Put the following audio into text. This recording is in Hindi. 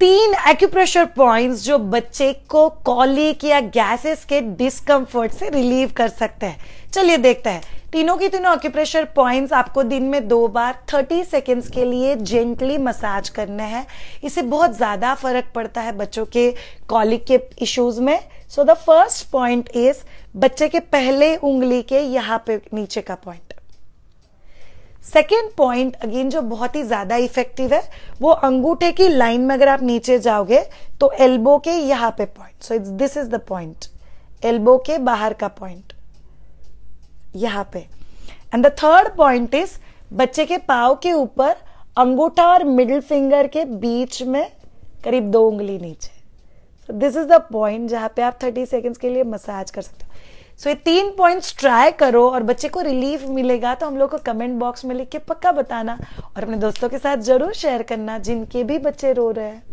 तीन एक्यूप्रेशर पॉइंट्स जो बच्चे को कॉलिक या गैसेस के डिस्कम्फर्ट से रिलीव कर सकते हैं चलिए देखते हैं तीनों की तीनों ऑक्यूप्रेशर पॉइंट्स आपको दिन में दो बार 30 सेकेंड्स के लिए जेंटली मसाज करने है इससे बहुत ज़्यादा फर्क पड़ता है बच्चों के कॉलिक के इश्यूज में so the first point is बच्चे के पहले उंगली के यहाँ पे नीचे का पॉइंट सेकेंड पॉइंट अगेन जो बहुत ही ज्यादा इफेक्टिव है वो अंगूठे की लाइन में अगर आप नीचे जाओगे तो एल्बो के यहां पे point so it's this is the point elbow के बाहर का पॉइंट यहां पे and the third point is बच्चे के पाव के ऊपर अंगूठा और मिडिल फिंगर के बीच में करीब दो उंगली नीचे दिस इज द पॉइंट जहाँ पे आप थर्टी सेकेंड्स के लिए मसाज कर सकते हो सो so, ये तीन पॉइंट्स ट्राई करो और बच्चे को रिलीफ मिलेगा तो हम लोग को कमेंट बॉक्स में लिख के पक्का बताना और अपने दोस्तों के साथ जरूर शेयर करना जिनके भी बच्चे रो रहे हैं